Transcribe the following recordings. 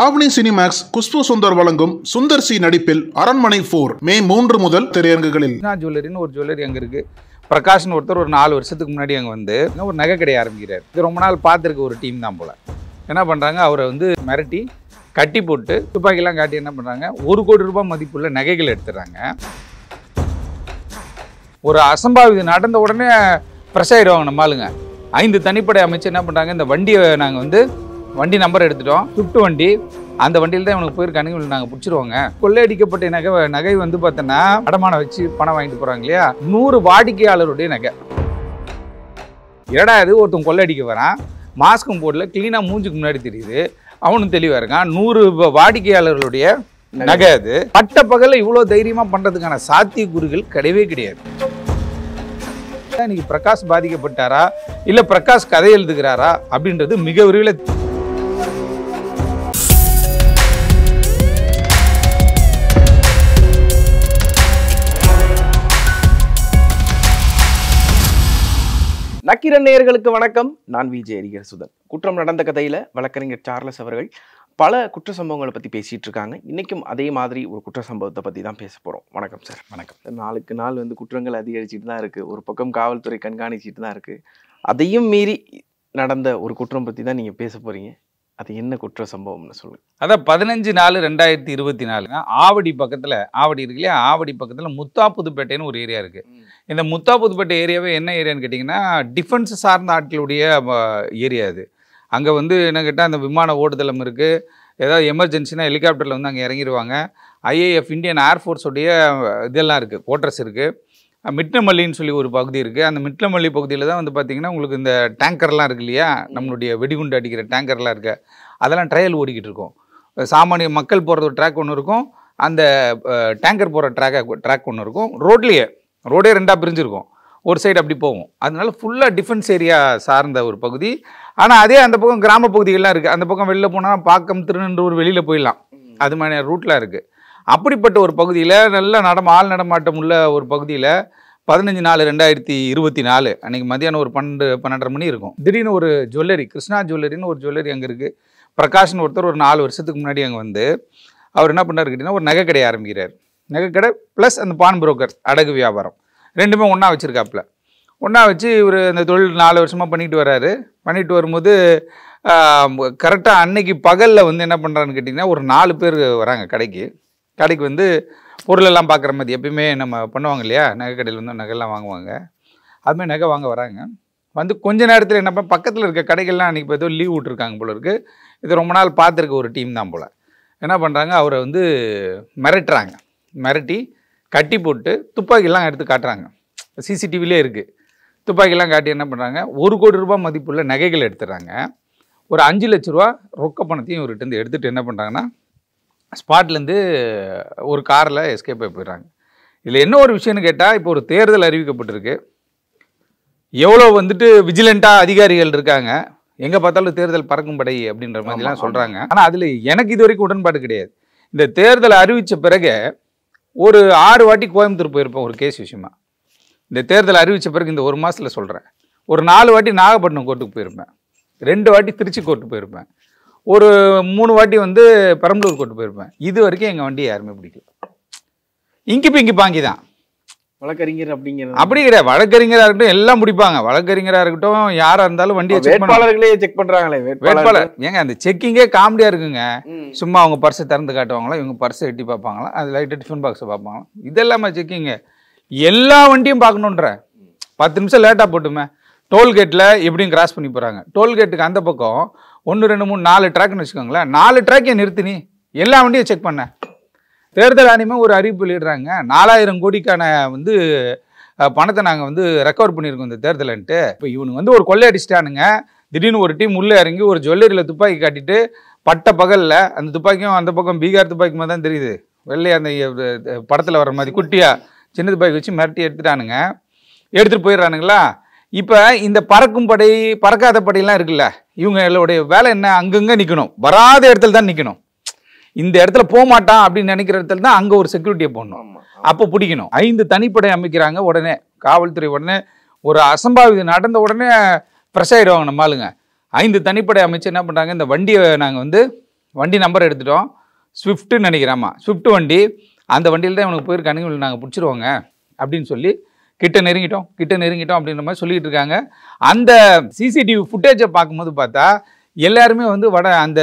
ஆவணி Cinemax Khushbu Sundar வழங்கும் Sundar C நடிப்பில் அரண்மனை போர் மே மூன்று முதல் திரையரங்குகளில் ஜுவல்லரின்னு ஒரு ஜுவல்லரி அங்கே இருக்கு பிரகாஷ்னு ஒருத்தர் ஒரு நாலு வருஷத்துக்கு முன்னாடி அங்கே வந்து ஒரு நகை கிடைய ஆரம்பிக்கிறார் இது ரொம்ப நாள் பார்த்துருக்க ஒரு டீம் தான் போல என்ன பண்ணுறாங்க அவரை வந்து மிரட்டி கட்டி போட்டு துப்பாக்கிலாம் காட்டி என்ன பண்ணுறாங்க ஒரு கோடி ரூபாய் மதிப்புள்ள நகைகள் எடுத்துடுறாங்க ஒரு அசம்பாவிதம் நடந்த உடனே ஃப்ரெஷ் ஆகிடுவாங்க நம்மளுங்க ஐந்து தனிப்படை அமைச்சு என்ன பண்ணுறாங்க இந்த வண்டியை நாங்கள் வந்து வண்டி நம்பர் எடுத்துட்டோம் ஸ்விஃப்ட் வண்டி அந்த வண்டியில் தான் இவனுக்கு போயிருக்கானு இவங்க நாங்கள் பிடிச்சிருவாங்க கொள்ளையடிக்கப்பட்ட நகை நகை வந்து பார்த்தோன்னா அடமானம் வச்சு பணம் வாங்கிட்டு போகிறாங்க இல்லையா நூறு வாடிக்கையாளருடைய நகை இரடா இது ஒருத்தன் கொள்ளையடிக்க வரான் மாஸ்க்கும் போடல க்ளீனாக மூஞ்சுக்கு முன்னாடி தெரியுது அவனும் தெளிவாக இருக்கான் நூறு வாடிக்கையாளர்களுடைய நகை அது பட்ட பகலில் இவ்வளோ தைரியமாக பண்ணுறதுக்கான சாத்தியக்கூறுகள் கிடையவே கிடையாது இன்னைக்கு பிரகாஷ் பாதிக்கப்பட்டாரா இல்லை பிரகாஷ் கதை எழுதுகிறாரா அப்படின்றது மிக விரைவில் வழக்கிற நேர்களுக்கு வணக்கம் நான் விஜய் அரிகர் சுதன் குற்றம் நடந்த கதையில் வழக்கறிஞர் சார்லஸ் அவர்கள் பல குற்ற சம்பவங்களை பற்றி பேசிகிட்டு இருக்காங்க இன்றைக்கும் அதே மாதிரி ஒரு குற்ற சம்பவத்தை பற்றி தான் பேச போகிறோம் வணக்கம் சார் வணக்கம் நாளுக்கு நாள் வந்து குற்றங்கள் அதிகரிச்சுட்டு தான் இருக்குது ஒரு பக்கம் காவல்துறை கண்காணிச்சிட்டு தான் இருக்குது அதையும் மீறி நடந்த ஒரு குற்றம் பற்றி தான் நீங்கள் பேச போகிறீங்க அது என்ன குற்ற சம்பவம்னு சொல்லு அதான் பதினஞ்சு நாலு ரெண்டாயிரத்தி இருபத்தி நாலுனா ஆவடி பக்கத்தில் ஆவடி இருக்கு இல்லையா ஆவடி பக்கத்தில் புதுப்பேட்டைன்னு ஒரு ஏரியா இருக்குது இந்த புதுப்பேட்டை ஏரியாவே என்ன ஏரியான்னு கேட்டிங்கன்னா டிஃபென்ஸ் சார்ந்த ஆட்களுடைய ஏரியா அது அங்கே வந்து என்ன கேட்டால் அந்த விமான ஓடுதளம் இருக்குது ஏதாவது எமர்ஜென்சினா ஹெலிகாப்டரில் வந்து அங்கே இறங்கிடுவாங்க ஐஏஎஃப் இந்தியன் ஏர்ஃபோர்ஸுடைய இதெல்லாம் இருக்குது கோட்ரஸ் இருக்குது மிட்னமல்லின்னு சொல்லி ஒரு பகுதி இருக்குது அந்த மிட்னமல்லி பகுதியில் தான் வந்து பார்த்திங்கன்னா உங்களுக்கு இந்த டேங்கர்லாம் இருக்கு இல்லையா நம்மளுடைய வெடிகுண்டு அடிக்கிற டேங்கர்லாம் இருக்குது அதெல்லாம் ட்ரையல் ஓடிக்கிட்டு இருக்கும் சாமானிய மக்கள் போகிறது ஒரு ட்ராக் ஒன்று இருக்கும் அந்த டேங்கர் போகிற ட்ராக ட்ராக் ஒன்று இருக்கும் ரோட்லேயே ரோடே ரெண்டாக பிரிஞ்சிருக்கும் ஒரு சைடு அப்படி போகும் அதனால ஃபுல்லாக டிஃபென்ஸ் ஏரியா சார்ந்த ஒரு பகுதி ஆனால் அதே அந்த பக்கம் கிராம பகுதிகள்லாம் இருக்குது அந்த பக்கம் வெளில போனால் பாக்கம் ஒரு வெளியில் போயிடலாம் அது மாதிரியான ரூட்லாம் இருக்குது அப்படிப்பட்ட ஒரு பகுதியில் நல்ல நடம் ஆள் நடமாட்டம் உள்ள ஒரு பகுதியில் பதினஞ்சு நாலு ரெண்டாயிரத்தி இருபத்தி நாலு அன்றைக்கி மதியானம் ஒரு பன்னெண்டு பன்னெண்டரை மணி இருக்கும் திடீர்னு ஒரு ஜுவல்லரி கிருஷ்ணா ஜுவல்லரின்னு ஒரு ஜுவல்லரி அங்கே இருக்குது பிரகாஷ்னு ஒருத்தர் ஒரு நாலு வருஷத்துக்கு முன்னாடி அங்கே வந்து அவர் என்ன பண்ணார் கேட்டிங்கன்னா ஒரு நகை கடையை ஆரம்பிக்கிறார் நகை கடை ப்ளஸ் அந்த பான் புரோக்கர் அடகு வியாபாரம் ரெண்டுமே ஒன்றா வச்சுருக்காப்புல ஒன்றா வச்சு இவர் இந்த தொழில் நாலு வருஷமாக பண்ணிட்டு வராரு பண்ணிட்டு வரும்போது கரெக்டாக அன்னைக்கு பகலில் வந்து என்ன பண்ணுறான்னு கேட்டிங்கன்னா ஒரு நாலு பேர் வராங்க கடைக்கு கடைக்கு வந்து பொருளெல்லாம் பார்க்குற மாதிரி எப்பயுமே நம்ம பண்ணுவாங்க இல்லையா நகை கடையில் வந்து நகைலாம் வாங்குவாங்க அதுமாதிரி நகை வாங்க வராங்க வந்து கொஞ்ச நேரத்தில் என்ன பக்கத்தில் இருக்க கடைகள்லாம் அன்றைக்கி இப்போ ஏதோ லீவ் விட்ருக்காங்க போல இருக்கு இது ரொம்ப நாள் பார்த்துருக்க ஒரு டீம் தான் போல் என்ன பண்ணுறாங்க அவரை வந்து மிரட்டுறாங்க மிரட்டி கட்டி போட்டு துப்பாக்கிலாம் எடுத்து காட்டுறாங்க சிசிடிவிலே இருக்குது துப்பாக்கிலாம் காட்டி என்ன பண்ணுறாங்க ஒரு கோடி ரூபா மதிப்புள்ள நகைகள் எடுத்துடுறாங்க ஒரு அஞ்சு லட்ச ரூபா ரொக்க பணத்தையும் இவர்கிட்ட எடுத்துகிட்டு என்ன பண்ணுறாங்கன்னா ஸ்பாட்லேருந்து ஒரு காரில் எஸ்கேப் ஆகி போயிடுறாங்க இதில் என்ன ஒரு விஷயம்னு கேட்டால் இப்போ ஒரு தேர்தல் அறிவிக்கப்பட்டிருக்கு எவ்வளோ வந்துட்டு விஜிலண்ட்டாக அதிகாரிகள் இருக்காங்க எங்கே பார்த்தாலும் தேர்தல் பறக்கும் படை அப்படின்ற மாதிரிலாம் சொல்கிறாங்க ஆனால் அதில் எனக்கு இது வரைக்கும் உடன்பாடு கிடையாது இந்த தேர்தலை அறிவித்த பிறகு ஒரு ஆறு வாட்டி கோயம்புத்தூர் போயிருப்பேன் ஒரு கேஸ் விஷயமா இந்த தேர்தல் அறிவித்த பிறகு இந்த ஒரு மாதத்தில் சொல்கிறேன் ஒரு நாலு வாட்டி நாகப்பட்டினம் கோர்ட்டுக்கு போயிருப்பேன் ரெண்டு வாட்டி திருச்சி கோர்ட்டு போயிருப்பேன் ஒரு மூணு வாட்டி வந்து பெரம்பலூர் கொண்டு போயிருப்பேன் இது வரைக்கும் எங்கள் வண்டியை யாருமே பிடிக்கல இங்கி பிங்கி பாங்கி தான் வழக்கறிஞர் அப்படிங்கிறது அப்படி கிடையாது வழக்கறிஞராக இருக்கட்டும் எல்லாம் பிடிப்பாங்க வழக்கறிஞராக இருக்கட்டும் யாராக இருந்தாலும் வண்டியை செக் வேட்பாளர்களே செக் பண்ணுறாங்களே வேட்பாளர் ஏங்க அந்த செக்கிங்கே காமெடியாக இருக்குங்க சும்மா அவங்க பர்ஸை திறந்து காட்டுவாங்களா இவங்க பர்ஸை எட்டி பார்ப்பாங்களா அது லைட்டு டிஃபன் பாக்ஸை பார்ப்பாங்களா இதெல்லாமே செக்கிங்க எல்லா வண்டியும் பார்க்கணுன்ற பத்து நிமிஷம் லேட்டாக போட்டுமே டோல்கேட்டில் எப்படியும் கிராஸ் பண்ணி போகிறாங்க டோல்கேட்டுக்கு அந்த பக்கம் ஒன்று ரெண்டு மூணு நாலு ட்ராக்னு வச்சுக்கோங்களேன் நாலு ட்ராக்கையும் நிறுத்தி நீ எல்லா வண்டியும் செக் பண்ண தேர்தல் ஆணையமே ஒரு அறிவிப்பு வெளியிடுறாங்க நாலாயிரம் கோடிக்கான வந்து பணத்தை நாங்கள் வந்து ரெக்கவர் பண்ணியிருக்கோம் இந்த தேர்தலன்ட்டு இப்போ இவனுக்கு வந்து ஒரு கொள்ளை திடீர்னு ஒரு டீம் உள்ளே இறங்கி ஒரு ஜுவல்லரியில் துப்பாக்கி காட்டிட்டு பட்ட பகலில் அந்த துப்பாக்கியும் அந்த பக்கம் பீகார் துப்பாக்கி மாதிரி தான் தெரியுது வெள்ளையா அந்த படத்தில் வர மாதிரி குட்டியாக சின்ன துப்பாக்கி வச்சு மிரட்டி எடுத்துட்டானுங்க எடுத்துகிட்டு போயிடுறானுங்களா இப்போ இந்த பறக்கும் படை பறக்காத படையெல்லாம் இருக்குல்ல இவங்களுடைய வேலை என்ன அங்கங்கே நிற்கணும் வராத இடத்துல தான் நிற்கணும் இந்த இடத்துல போக மாட்டான் அப்படின்னு நினைக்கிற இடத்துல தான் அங்கே ஒரு செக்யூரிட்டியை போடணும் அப்போ பிடிக்கணும் ஐந்து தனிப்படை அமைக்கிறாங்க உடனே காவல்துறை உடனே ஒரு அசம்பாவிதம் நடந்த உடனே ஃப்ரெஷ் ஆகிடுவாங்க நம்ம ஆளுங்க ஐந்து தனிப்படை அமைச்சு என்ன பண்ணுறாங்க இந்த வண்டியை நாங்கள் வந்து வண்டி நம்பர் எடுத்துட்டோம் ஸ்விஃப்ட்டுன்னு நினைக்கிறேம்மா ஸ்விஃப்ட் வண்டி அந்த வண்டியில் தான் இவனுக்கு போயிருக்கானுங்க இவங்களை நாங்கள் பிடிச்சிருவோங்க அப்படின்னு சொல்லி கிட்ட நெருங்கிட்டோம் கிட்ட நெருங்கிட்டோம் அப்படின்ற மாதிரி சொல்லிகிட்டு இருக்காங்க அந்த சிசிடிவி ஃபுட்டேஜை பார்க்கும்போது பார்த்தா எல்லாருமே வந்து வட அந்த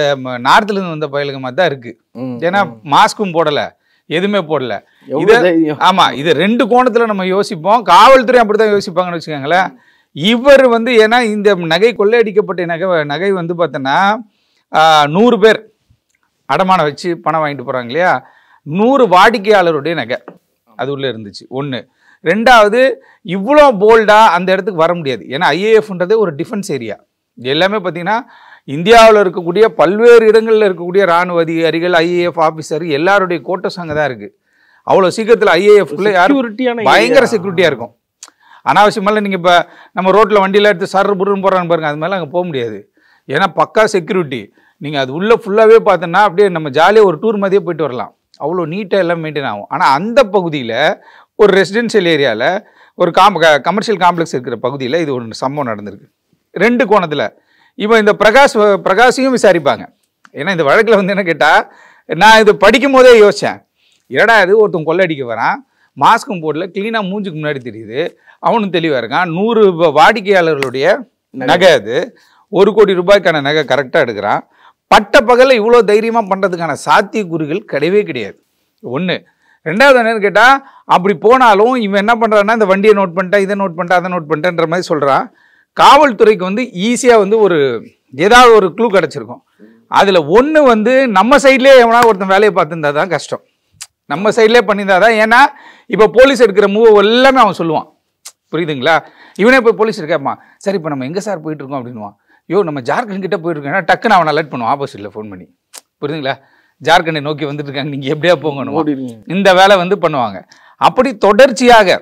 நார்த்துலேருந்து வந்த பயலுங்க மாதிரி தான் இருக்குது ஏன்னா மாஸ்க்கும் போடலை எதுவுமே போடல இது ஆமா இது ரெண்டு கோணத்துல நம்ம யோசிப்போம் காவல்துறை அப்படிதான் யோசிப்பாங்கன்னு வச்சுக்கோங்களேன் இவர் வந்து ஏன்னா இந்த நகை கொள்ளையடிக்கப்பட்ட நகை நகை வந்து பார்த்தோன்னா நூறு பேர் அடமானம் வச்சு பணம் வாங்கிட்டு போகிறாங்க இல்லையா நூறு வாடிக்கையாளருடைய நகை அது உள்ளே இருந்துச்சு ஒன்று ரெண்டாவது இவ்வளோ போல்டாக அந்த இடத்துக்கு வர முடியாது ஏன்னா ஐஏஎஃப்ன்றது ஒரு டிஃபென்ஸ் ஏரியா எல்லாமே பார்த்திங்கன்னா இந்தியாவில் இருக்கக்கூடிய பல்வேறு இடங்களில் இருக்கக்கூடிய இராணுவ அதிகாரிகள் ஐஏஎஃப் ஆஃபீஸர் எல்லாருடைய கோட்டஸ் அங்கே தான் இருக்குது அவ்வளோ சீக்கிரத்தில் ஐஏஎஃப்குள்ளே யாரும் பயங்கர செக்யூரிட்டியாக இருக்கும் அனாவசியமெல்லாம் நீங்கள் இப்போ நம்ம ரோட்டில் வண்டியில் எடுத்து சர் புருன்னு போகிறான்னு பாருங்கள் அது மேலே அங்கே போக முடியாது ஏன்னா பக்கா செக்யூரிட்டி நீங்கள் அது உள்ளே ஃபுல்லாகவே பார்த்தோன்னா அப்படியே நம்ம ஜாலியாக ஒரு டூர் மாதிரியே போயிட்டு வரலாம் அவ்வளோ நீட்டாக எல்லாம் மெயின்டைன் ஆகும் ஆனால் அந்த பகுதியில் ஒரு ரெசிடென்ஷியல் ஏரியாவில் ஒரு காம் கமர்ஷியல் காம்ப்ளெக்ஸ் இருக்கிற பகுதியில் இது ஒன்று சம்பவம் நடந்திருக்கு ரெண்டு கோணத்தில் இப்போ இந்த பிரகாஷ் பிரகாஷையும் விசாரிப்பாங்க ஏன்னா இந்த வழக்கில் வந்து என்ன கேட்டால் நான் இது படிக்கும் போதே யோசித்தேன் என்னடா இது ஒருத்தன் கொள்ளடிக்க வரான் மாஸ்க்கும் போடல க்ளீனாக மூஞ்சுக்கு முன்னாடி தெரியுது அவனும் தெளிவாக இருக்கான் நூறு வாடிக்கையாளர்களுடைய நகை அது ஒரு கோடி ரூபாய்க்கான நகை கரெக்டாக எடுக்கிறான் பட்ட பகலில் இவ்வளோ தைரியமாக பண்ணுறதுக்கான சாத்திய குறுகள் கிடையவே கிடையாது ஒன்று ரெண்டாவது என்னன்னு கேட்டால் அப்படி போனாலும் இவன் என்ன பண்ணுறான்னா இந்த வண்டியை நோட் பண்ணிட்டேன் இதை நோட் பண்ணிட்டேன் அதை நோட் பண்ணிட்டேன்ற மாதிரி சொல்கிறான் காவல்துறைக்கு வந்து ஈஸியாக வந்து ஒரு ஏதாவது ஒரு க்ளூ கிடச்சிருக்கும் அதில் ஒன்று வந்து நம்ம சைட்லேயே எவனா ஒருத்தன் வேலையை பார்த்துருந்தா தான் கஷ்டம் நம்ம சைட்லேயே பண்ணியிருந்தா தான் ஏன்னா இப்போ போலீஸ் எடுக்கிற மூவ் எல்லாமே அவன் சொல்லுவான் புரியுதுங்களா இவனே போய் போலீஸ் இருக்காப்பா சரி இப்போ நம்ம எங்கே சார் போயிட்டுருக்கோம் அப்படின்வான் ஐயோ நம்ம ஜார்க்கண்ட் கிட்டே போயிட்டுருக்கோம் டக்குன்னு அவன் அலர்ட் பண்ணுவான் ஆப்போசிட்டில் ஃபோன் பண்ணி புரியுதுங்களா ஜார்க்கண்டை நோக்கி வந்துட்டு இருக்காங்க நீங்கள் எப்படியா போங்கணும் இந்த வேலை வந்து பண்ணுவாங்க அப்படி தொடர்ச்சியாக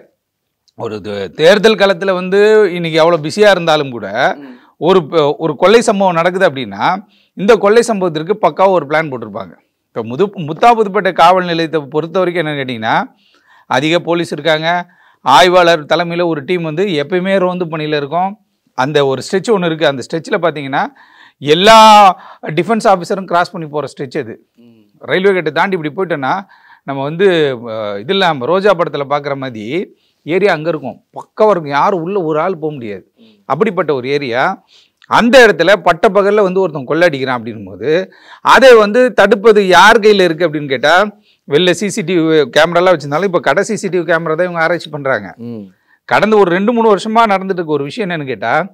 ஒரு தேர்தல் காலத்தில் வந்து இன்னைக்கு எவ்வளோ பிஸியாக இருந்தாலும் கூட ஒரு ஒரு கொள்ளை சம்பவம் நடக்குது அப்படின்னா இந்த கொள்ளை சம்பவத்திற்கு பக்காவாக ஒரு பிளான் போட்டிருப்பாங்க இப்போ முது புதுப்பட்ட காவல் நிலையத்தை பொறுத்த வரைக்கும் என்னென்னு கேட்டிங்கன்னா அதிக போலீஸ் இருக்காங்க ஆய்வாளர் தலைமையில் ஒரு டீம் வந்து எப்பயுமே ரோந்து பணியில் இருக்கும் அந்த ஒரு ஸ்ட்ரெச் ஒன்று இருக்குது அந்த ஸ்ட்ரெச்சில் பார்த்தீங்கன்னா எல்லா டிஃபென்ஸ் ஆஃபீஸரும் கிராஸ் பண்ணி போகிற ஸ்ட்ரெச் அது ரயில்வே கேட்டை தாண்டி இப்படி போயிட்டோன்னா நம்ம வந்து இது இல்லாமல் ரோஜா படத்தில் பார்க்குற மாதிரி ஏரியா அங்கே இருக்கும் பக்கம் இருக்கும் யாரும் உள்ளே ஒரு ஆள் போக முடியாது அப்படிப்பட்ட ஒரு ஏரியா அந்த இடத்துல பட்டப்பகலில் வந்து ஒருத்தன் கொள்ளடிக்கிறான் அப்படின் போது அதை வந்து தடுப்பது யார் கையில் இருக்குது அப்படின்னு கேட்டால் வெளில சிசிடிவி கேமராலாம் வச்சுருந்தாலும் இப்போ கடை சிசிடிவி கேமரா தான் இவங்க ஆராய்ச்சி பண்ணுறாங்க கடந்த ஒரு ரெண்டு மூணு வருஷமாக நடந்துட்டு இருக்க ஒரு விஷயம் என்னென்னு கேட்டால்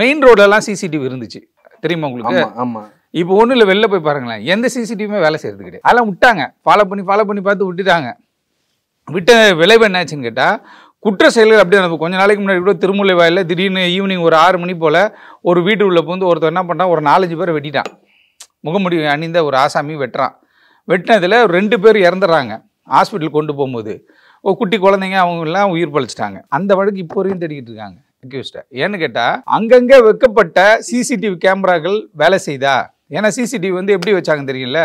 மெயின் ரோடெல்லாம் சிசிடிவி இருந்துச்சு தெரியுமா உங்களுக்கு ஆமாம் இப்போ ஒன்றும் இல்லை வெளில போய் பாருங்களேன் எந்த சிசிடிவியுமே வேலை செய்கிறது கிடையாது அதெல்லாம் விட்டாங்க ஃபாலோ பண்ணி ஃபாலோ பண்ணி பார்த்து விட்டுட்டாங்க விட்ட விளைவு என்னாச்சுன்னு கேட்டால் குற்ற செயல்கள் அப்படியே நம்ம கொஞ்ச நாளைக்கு முன்னாடி கூட திருமலை வாயில் திடீர்னு ஈவினிங் ஒரு ஆறு மணி போல் ஒரு வீட்டு உள்ளே போந்து ஒருத்தர் என்ன பண்ணுறான் ஒரு நாலஞ்சு பேர் வெட்டிட்டான் முகமுடி அணிந்த ஒரு ஆசாமி வெட்டுறான் வெட்டினதில் ரெண்டு பேர் இறந்துடுறாங்க ஹாஸ்பிட்டல் கொண்டு போகும்போது ஒரு குட்டி குழந்தைங்க அவங்கெல்லாம் உயிர் பழிச்சிட்டாங்க அந்த வழக்கு இப்போ வரையும் தேடிக்கிட்டு இருக்காங்க அக்யூஸ்டை ஏன்னு கேட்டால் அங்கங்கே வைக்கப்பட்ட சிசிடிவி கேமராக்கள் வேலை செய்தா ஏன்னா சிசிடிவி வந்து எப்படி வச்சாங்கன்னு தெரியல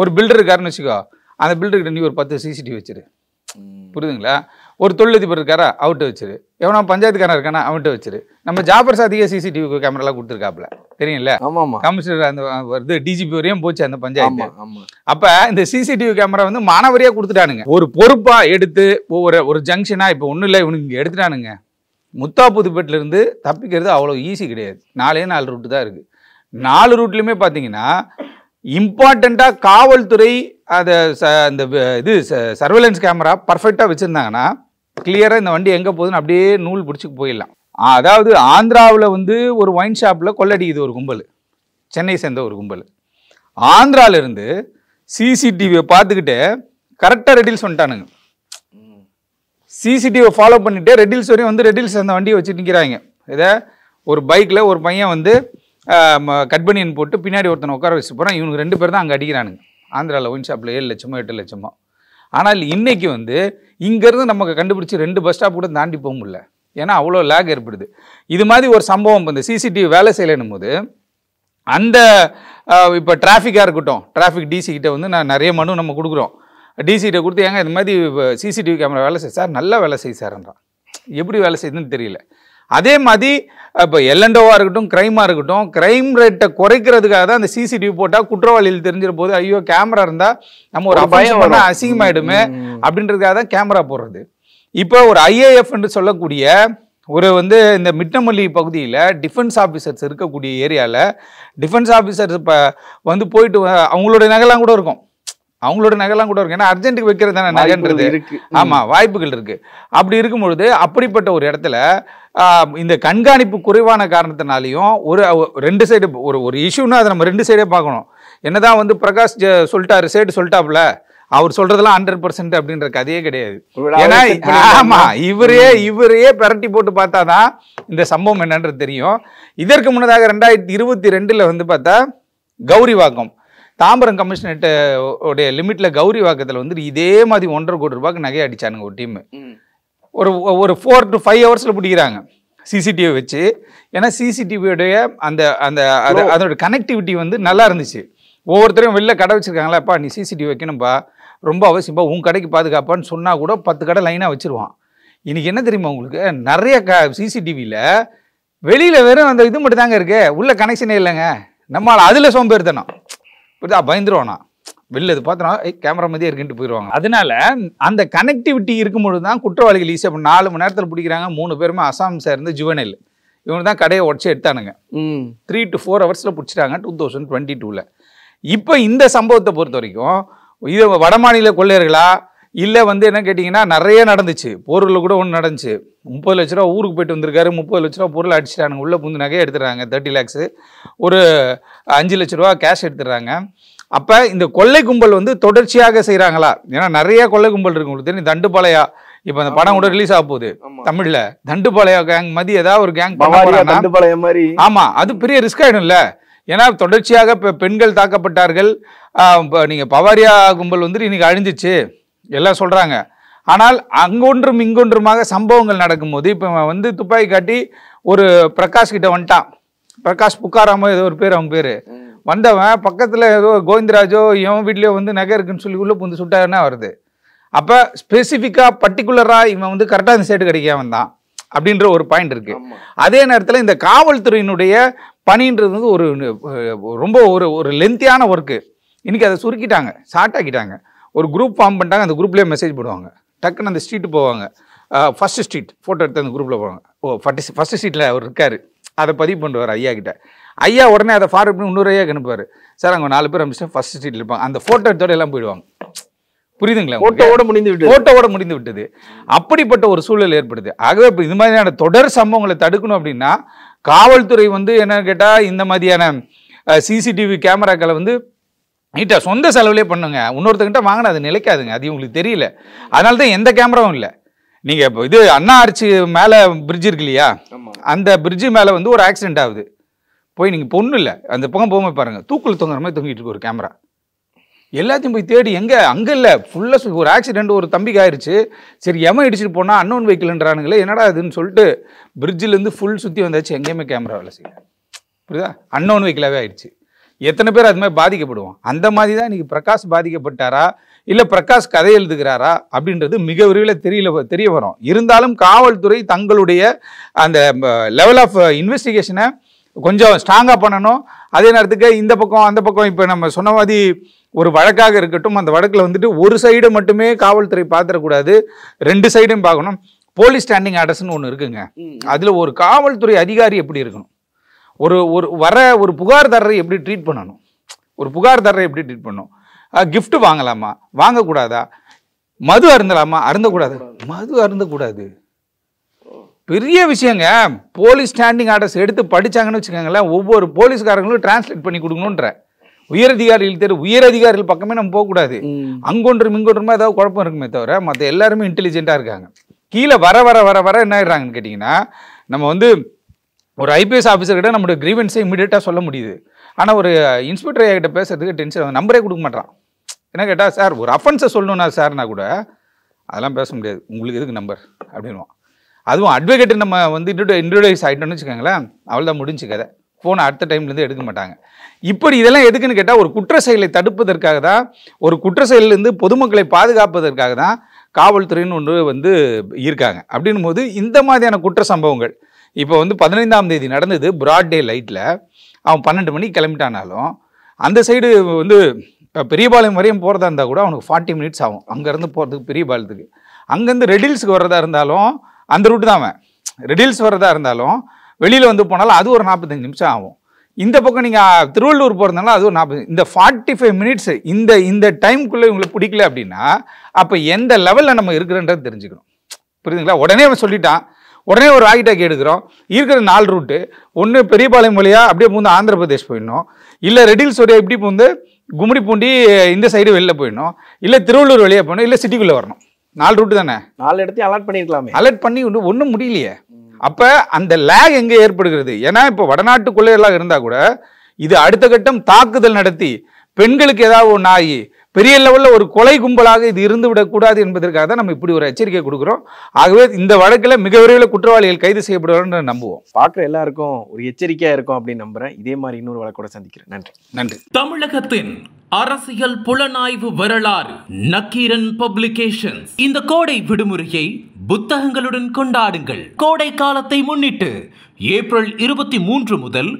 ஒரு பில்டர் இருக்காருன்னு வச்சுக்கோ அந்த பில்டருக்கிட்ட நீ ஒரு பத்து சிசிடிவி வச்சிரு புரியுதுங்களா ஒரு தொழிலதிபர் இருக்காரா அவர்கிட்ட வச்சிரு எவனா பஞ்சாயத்துக்காரன் இருக்கானா அவன்கிட்ட வச்சிரு நம்ம ஜாபர் சாதிகே சிசிடிவி கேமராலாம் கொடுத்துருக்காப்ல தெரியும்ல கமிஷனர் அந்த வருது டிஜிபி வரையும் போச்சு அந்த பஞ்சாயத்து அப்ப இந்த சிசிடிவி கேமரா வந்து மாணவரியா கொடுத்துட்டானுங்க ஒரு பொறுப்பா எடுத்து ஒவ்வொரு ஒரு ஜங்ஷனா இப்போ ஒன்றும் இல்லை இவனுக்கு இங்கே எடுத்துட்டானுங்க முத்தா புதுப்பேட்டிலேருந்து தப்பிக்கிறது அவ்வளோ ஈஸி கிடையாது நாலே நாலு ரூட்டு தான் இருக்குது நாலு ரூட்லையுமே பார்த்தீங்கன்னா இம்பார்ட்டண்ட்டாக காவல்துறை அதை இந்த இது சர்வேலன்ஸ் கேமரா பர்ஃபெக்டாக வச்சுருந்தாங்கன்னா கிளியராக இந்த வண்டி எங்கே போகுதுன்னு அப்படியே நூல் பிடிச்சிக்கு போயிடலாம் அதாவது ஆந்திராவில் வந்து ஒரு ஒயின் ஷாப்பில் கொள்ளடிக்குது ஒரு கும்பல் சென்னை சேர்ந்த ஒரு கும்பல் ஆந்திராவிலிருந்து சிசிடிவியை பார்த்துக்கிட்டு கரெக்டாக ரெடில்ஸ் வந்துட்டானுங்க சிசிடிவியை ஃபாலோ பண்ணிவிட்டு ரெடில்ஸ் வரையும் வந்து ரெடில்ஸ் அந்த வண்டியை வச்சுட்டு நிற்கிறாங்க இதை ஒரு பைக்கில் ஒரு பையன் வந்து கட்பனியன் போட்டு பின்னாடி ஒருத்தனை உட்கார வச்சு போகிறான் இவனுக்கு ரெண்டு பேர் தான் அங்கே அடிக்கிறானுங்க ஆந்திராவில் ஒயின் ஷாப்பில் ஏழு லட்சமோ எட்டு லட்சமோ ஆனால் இன்றைக்கி வந்து இங்கேருந்து நமக்கு கண்டுபிடிச்சி ரெண்டு பஸ் ஸ்டாப் கூட தாண்டி போக முடியல ஏன்னா அவ்வளோ லேக் ஏற்படுது இது மாதிரி ஒரு சம்பவம் இந்த சிசிடிவி வேலை செய்யலைன்னும் போது அந்த இப்போ டிராஃபிக்காக இருக்கட்டும் டிராஃபிக் டிசி கிட்ட வந்து நான் நிறைய மனு நம்ம கொடுக்குறோம் டிசிகிட்ட கொடுத்து ஏங்க இந்த மாதிரி சிசிடிவி கேமரா வேலை செய்ய சார் நல்லா வேலை செய்ய சார்ன்றான் எப்படி வேலை செய்யுதுன்னு தெரியல அதே மாதிரி இப்போ எல்என்டோவாக இருக்கட்டும் க்ரைமாக இருக்கட்டும் க்ரைம் ரேட்டை குறைக்கிறதுக்காக தான் அந்த சிசிடிவி போட்டால் குற்றவாளியில் தெரிஞ்சிட போது ஐயோ கேமரா இருந்தால் நம்ம ஒரு அபாயம் பண்ணால் அசிங்கமாயிடுமே அப்படின்றதுக்காக தான் கேமரா போடுறது இப்போ ஒரு ஐஏஎஃப் என்று சொல்லக்கூடிய ஒரு வந்து இந்த மிட்டமல்லி பகுதியில் டிஃபென்ஸ் ஆஃபீஸர்ஸ் இருக்கக்கூடிய ஏரியாவில் டிஃபென்ஸ் ஆஃபீஸர்ஸ் இப்போ வந்து போயிட்டு அவங்களுடைய நகைலாம் கூட இருக்கும் அவங்களோட நகைலாம் கூட இருக்கு ஏன்னா அர்ஜென்ட்டுக்கு வைக்கிறது தானே நகைன்றது இருக்கு ஆமாம் வாய்ப்புகள் இருக்கு அப்படி இருக்கும்பொழுது அப்படிப்பட்ட ஒரு இடத்துல இந்த கண்காணிப்பு குறைவான காரணத்தினாலையும் ஒரு ரெண்டு சைடு ஒரு ஒரு இஷ்யூன்னா அதை நம்ம ரெண்டு சைடே பார்க்கணும் என்னதான் வந்து பிரகாஷ் சொல்லிட்டாரு சைடு சொல்லிட்டாப்ல அவர் சொல்றதெல்லாம் ஹண்ட்ரட் பர்சன்ட் அப்படின்ற கதையே கிடையாது ஏன்னா ஆமா இவரே இவரையே பெரட்டி போட்டு பார்த்தாதான் இந்த சம்பவம் என்னன்றது தெரியும் இதற்கு முன்னதாக ரெண்டாயிரத்தி இருபத்தி ரெண்டுல வந்து பார்த்தா கௌரி வாக்கம் தாம்பரம் கமிஷனேட்டோடைய உடைய லிமிட்டில் கௌரி வாக்கத்தில் வந்து இதே மாதிரி ஒன்றரை கோடி ரூபாய்க்கு நகை அடிச்சானுங்க ஒரு டீம் ஒரு ஒரு ஃபோர் டு ஃபைவ் ஹவர்ஸில் பிடிக்கிறாங்க சிசிடிவி வச்சு ஏன்னா சிசிடிவியோடைய அந்த அந்த அதோட கனெக்டிவிட்டி வந்து நல்லா இருந்துச்சு ஒவ்வொருத்தரையும் வெளில கடை வச்சுருக்காங்களாப்பா நீ சிசிடிவி வைக்கணும்ப்பா ரொம்ப அவசியம்ப்பா உன் கடைக்கு பாதுகாப்பான்னு சொன்னால் கூட பத்து கடை லைனாக வச்சுருவான் இன்றைக்கி என்ன தெரியுமா உங்களுக்கு நிறைய க சிசிடிவியில் வெளியில் வெறும் அந்த இது மட்டும் தாங்க இருக்குது உள்ள கனெக்ஷனே இல்லைங்க நம்மளால் அதில் சோம்பேறித்தனம் புரியுதா பயந்துருவானா வெளில இது பார்த்தோன்னா கேமரா மாதிரியே இருக்குன்ட்டு போயிடுவாங்க அதனால அந்த கனெக்டிவிட்டி இருக்கும்பொழுது தான் குற்றவாளிகள் ஈஸியாக இப்போ நாலு மணி நேரத்தில் பிடிக்கிறாங்க மூணு பேருமே அசாம் சேர்ந்து ஜுவனில் இவங்க தான் கடையை உடச்சி எடுத்தானுங்க த்ரீ டு ஃபோர் ஹவர்ஸில் பிடிச்சிட்டாங்க டூ தௌசண்ட் டுவெண்ட்டி டூவில் இப்போ இந்த சம்பவத்தை பொறுத்த வரைக்கும் இது வடமாநில கொள்ளையர்களா இல்லை வந்து என்ன கேட்டிங்கன்னா நிறைய நடந்துச்சு பொருள் கூட ஒன்று நடந்துச்சு முப்பது லட்ச ரூபா ஊருக்கு போயிட்டு வந்திருக்காரு முப்பது லட்ச ரூபா பொருள் அடிச்சிட்டாங்க உள்ளே புந்து நகையை எடுத்துடுறாங்க தேர்ட்டி லேக்ஸு ஒரு அஞ்சு லட்ச ரூபா கேஷ் எடுத்துடுறாங்க அப்போ இந்த கொள்ளை கும்பல் வந்து தொடர்ச்சியாக செய்கிறாங்களா ஏன்னா நிறைய கொள்ளை கும்பல் இருக்கு உங்களுக்கு தெரியும் தண்டுபாளையா இப்போ அந்த படம் கூட ரிலீஸ் ஆக போகுது தமிழில் தண்டுபாளையா கேங் மதி ஏதாவது ஒரு கேங் மாதிரி ஆமாம் அது பெரிய ரிஸ்க் ஆயிடும்ல ஏன்னா தொடர்ச்சியாக பெண்கள் தாக்கப்பட்டார்கள் நீங்கள் பவாரியா கும்பல் வந்துட்டு இன்னைக்கு அழிஞ்சிச்சு எல்லாம் சொல்கிறாங்க ஆனால் அங்கொன்றும் இங்கொன்றுமாக சம்பவங்கள் நடக்கும்போது இப்போ வந்து துப்பாக்கி காட்டி ஒரு பிரகாஷ் கிட்ட வந்துட்டான் பிரகாஷ் புக்காராம ஏதோ ஒரு பேர் அவன் பேர் வந்தவன் பக்கத்தில் ஏதோ கோவிந்தராஜோ இவன் வீட்லேயோ வந்து நகை இருக்குன்னு சொல்லி உள்ளே புந்து சுட்டாருன்னா வருது அப்போ ஸ்பெசிஃபிக்காக பர்டிகுலராக இவன் வந்து கரெக்டாக அந்த சைடு கிடைக்காம தான் அப்படின்ற ஒரு பாயிண்ட் இருக்குது அதே நேரத்தில் இந்த காவல்துறையினுடைய பணின்றது வந்து ஒரு ரொம்ப ஒரு ஒரு லென்த்தியான ஒர்க்கு இன்றைக்கி அதை சுருக்கிட்டாங்க ஷார்ட் ஆக்கிட்டாங்க ஒரு குரூப் ஃபார்ம் பண்ணிட்டாங்க அந்த குரூப்லேயே மெசேஜ் போடுவாங்க டக்குன்னு அந்த ஸ்ட்ரீட்டு போவாங்க ஃபஸ்ட்டு ஸ்ட்ரீட் ஃபோட்டோ எடுத்து அந்த குரூப்பில் போவாங்க ஓ ஃபர்ஸ்ட் ஃபஸ்ட்டு ஸ்ட்ரீட்டில் அவர் இருக்கார் அதை பதிவு பண்ணுவார் ஐயா கிட்ட ஐயா உடனே அதை ஃபார்வர்ட் பண்ணி இன்னொரு ஐயா அனுப்புவார் சார் அங்கே நாலு பேர் அனுப்பிச்சு ஃபஸ்ட் ஸ்ட்ரீட்டில் இருப்பாங்க அந்த ஃபோட்டோ எடுத்தோட எல்லாம் போயிடுவாங்க புரியுதுங்களா ஓட்டோட முடிந்து விட்டு ஓட்டோட முடிந்து விட்டது அப்படிப்பட்ட ஒரு சூழல் ஏற்படுது ஆகவே இப்போ இது மாதிரியான தொடர் சம்பவங்களை தடுக்கணும் அப்படின்னா காவல்துறை வந்து என்னன்னு கேட்டால் இந்த மாதிரியான சிசிடிவி கேமராக்களை வந்து நீட்டாக சொந்த செலவுலேயே பண்ணுங்க இன்னொருத்தங்கிட்ட வாங்கினா அது நிலைக்காதுங்க அது உங்களுக்கு தெரியல அதனால தான் எந்த கேமராவும் இல்லை நீங்கள் இப்போ இது அண்ணா ஆர்ச்சி மேலே பிரிட்ஜ் இருக்கு இல்லையா அந்த பிரிட்ஜு மேலே வந்து ஒரு ஆக்சிடென்ட் ஆகுது போய் நீங்கள் பொண்ணு இல்லை அந்த பக்கம் போகும்போது பாருங்கள் தூக்கில் தொங்குற மாதிரி தொங்கிட்டு இருக்கு ஒரு கேமரா எல்லாத்தையும் போய் தேடி எங்கே அங்கே இல்லை ஃபுல்லாக ஒரு ஆக்சிடென்ட் ஒரு தம்பிக்கு ஆயிடுச்சு சரி எவன் இடிச்சிட்டு போனால் அன்னோன் வெஹிக்கிள்ன்றானுங்களே என்னடா அதுன்னு சொல்லிட்டு பிரிட்ஜிலேருந்து ஃபுல் சுற்றி வந்தாச்சு எங்கேயுமே கேமரா வேலை செய்யல புரியுதா அன்னோன் வெஹிக்கிளாகவே ஆயிடுச்சு எத்தனை பேர் அது மாதிரி பாதிக்கப்படுவோம் அந்த மாதிரி தான் இன்றைக்கி பிரகாஷ் பாதிக்கப்பட்டாரா இல்லை பிரகாஷ் கதை எழுதுகிறாரா அப்படின்றது மிக விரைவில் தெரியல தெரிய வரும் இருந்தாலும் காவல்துறை தங்களுடைய அந்த லெவல் ஆஃப் இன்வெஸ்டிகேஷனை கொஞ்சம் ஸ்ட்ராங்காக பண்ணணும் அதே நேரத்துக்கு இந்த பக்கம் அந்த பக்கம் இப்போ நம்ம சொன்ன மாதிரி ஒரு வழக்காக இருக்கட்டும் அந்த வழக்கில் வந்துட்டு ஒரு சைடு மட்டுமே காவல்துறை பார்த்துடக்கூடாது ரெண்டு சைடும் பார்க்கணும் போலீஸ் ஸ்டாண்டிங் அட்ரஸ்ன்னு ஒன்று இருக்குங்க அதில் ஒரு காவல்துறை அதிகாரி எப்படி இருக்கணும் ஒரு ஒரு வர ஒரு புகார்தாரரை எப்படி ட்ரீட் பண்ணணும் ஒரு புகார்தாரரை எப்படி ட்ரீட் பண்ணணும் கிஃப்ட் வாங்கலாமா வாங்கக்கூடாதா மது அருந்தலாமா அருந்தக்கூடாது மது அருந்தக்கூடாது பெரிய விஷயங்க போலீஸ் ஸ்டாண்டிங் ஆர்டர்ஸ் எடுத்து படித்தாங்கன்னு வச்சுக்கோங்களேன் ஒவ்வொரு போலீஸ்காரங்களும் டிரான்ஸ்லேட் பண்ணி கொடுக்கணுன்ற உயரதிகாரிகள் தெரு உயரதிகாரிகள் பக்கமே நம்ம போகக்கூடாது அங்கொன்றும் இங்கொன்றுமே ஏதாவது குழப்பம் இருக்குமே தவிர மற்ற எல்லாருமே இன்டெலிஜென்ட்டாக இருக்காங்க கீழே வர வர வர வர என்ன ஆயிடுறாங்கன்னு கேட்டிங்கன்னா நம்ம வந்து ஒரு ஐபிஎஸ் ஆஃபீஸர்கிட்ட நம்மளுடைய கிரீவன்ஸை இமீடியட்டாக சொல்ல முடியுது ஆனால் ஒரு இன்ஸ்பெக்டர் ஐயாக்கிட்ட பேசுறதுக்கு டென்ஷன் நம்பரே கொடுக்க மாட்டான் என்ன கேட்டால் சார் ஒரு அஃபென்ஸை சொல்லணும்னா சார்னா கூட அதெல்லாம் பேச முடியாது உங்களுக்கு எதுக்கு நம்பர் அப்படின்வான் அதுவும் அட்வொகேட் நம்ம வந்து இன்ட்ரோடியூஸ் ஆகிட்டோம்னு வச்சுக்கோங்களேன் அவள்தான் முடிஞ்சு கதை ஃபோனை அடுத்த டைம்லேருந்து எடுக்க மாட்டாங்க இப்படி இதெல்லாம் எதுக்குன்னு கேட்டால் ஒரு குற்ற செயலை தடுப்பதற்காக தான் ஒரு குற்ற செயலிலிருந்து பொதுமக்களை பாதுகாப்பதற்காக தான் காவல்துறைன்னு ஒன்று வந்து இருக்காங்க அப்படின்னும் போது இந்த மாதிரியான குற்ற சம்பவங்கள் இப்போ வந்து பதினைந்தாம் தேதி நடந்தது பிராட் டே லைட்டில் அவன் பன்னெண்டு மணிக்கு கிளம்பிட்டானாலும் அந்த சைடு வந்து பெரியபாளையம் வரையும் போகிறதா இருந்தால் கூட அவனுக்கு ஃபார்ட்டி மினிட்ஸ் ஆகும் அங்கேருந்து போகிறதுக்கு பெரியபாளையத்துக்கு அங்கேருந்து ரெடில்ஸுக்கு வர்றதா இருந்தாலும் அந்த ரூட்டு தான் அவன் ரெடில்ஸ் வர்றதா இருந்தாலும் வெளியில் வந்து போனாலும் அது ஒரு நாற்பத்தஞ்சு நிமிஷம் ஆகும் இந்த பக்கம் நீங்கள் திருவள்ளூர் போகிறதுனால அது ஒரு நாற்பது இந்த ஃபார்ட்டி ஃபைவ் மினிட்ஸ் இந்த இந்த டைமுக்குள்ளே இவங்களுக்கு பிடிக்கல அப்படின்னா அப்போ எந்த லெவலில் நம்ம இருக்கிறன்றது தெரிஞ்சுக்கணும் புரியுதுங்களா உடனே அவன் சொல்லிட்டான் உடனே ஒரு ராக்கெட்டாக்கி எடுக்கிறோம் இருக்கிற நாலு ரூட்டு ஒன்று பெரியபாளையம் வழியாக அப்படியே பூந்து ஆந்திர பிரதேஷ் போயிடணும் இல்லை ரெடில்ஸ் வழியாக எப்படி பூந்து கும்மிடி பூண்டி இந்த சைடு வெளில போயிடணும் இல்லை திருவள்ளூர் வழியாக போகணும் இல்லை சிட்டிக்குள்ளே வரணும் நாலு ரூட்டு தானே நாலு இடத்தையும் அலர்ட் பண்ணியிருக்கலாமே அலர்ட் பண்ணி ஒன்று ஒன்றும் முடியலையே அப்போ அந்த லேக் எங்கே ஏற்படுகிறது ஏன்னா இப்போ வடநாட்டுக்குள்ளே எல்லாம் இருந்தால் கூட இது அடுத்த கட்டம் தாக்குதல் நடத்தி பெண்களுக்கு ஏதாவது ஒன்று ஆகி பெரிய லெவலில் ஒரு கொலை கும்பலாக இது இருந்து விடக்கூடாது என்பதற்காக தான் நம்ம இப்படி ஒரு எச்சரிக்கை கொடுக்குறோம் ஆகவே இந்த வழக்கில் மிக விரைவில் குற்றவாளிகள் கைது செய்யப்படுவார்கள் நம்புவோம் பார்க்குற எல்லாருக்கும் ஒரு எச்சரிக்கையாக இருக்கும் அப்படின்னு நம்புகிறேன் இதே மாதிரி இன்னொரு வழக்கோட சந்திக்கிறேன் நன்றி நன்றி தமிழகத்தின் அரசியல் புலனாய்வு வரலாறு நக்கீரன் பப்ளிகேஷன் இந்த கோடை விடுமுறையை புத்தகங்களுடன் கொண்டாடுங்கள் கோடை காலத்தை முன்னிட்டு ஏப்ரல் இருபத்தி மூன்று முதல்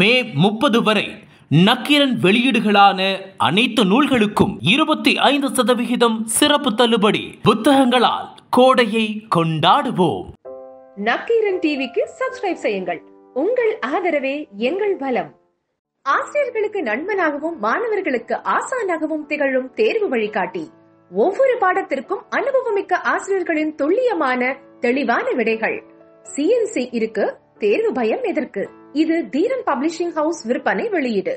மே முப்பது வரை நக்கீரன் வெளியீடுகளான அனைத்து நூல்களுக்கும் இருபத்தி ஐந்து சதவிகிதம் சிறப்பு தள்ளுபடி புத்தகங்களால் கோடையை கொண்டாடுவோம் நக்கீரன் டிவிக்கு சப்ஸ்கிரைப் செய்யுங்கள் உங்கள் ஆதரவே எங்கள் பலம் ஆசிரியர்களுக்கு நண்பனாகவும் மாணவர்களுக்கு ஆசானாகவும் திகழும் தேர்வு வழிகாட்டி ஒவ்வொரு பாடத்திற்கும் அனுபவமிக்க ஆசிரியர்களின் துல்லியமான தெளிவான விடைகள் சிஎன்சி இருக்கு தேர்வு பயம் எதற்கு இது தீரன் பப்ளிஷிங் ஹவுஸ் விற்பனை வெளியீடு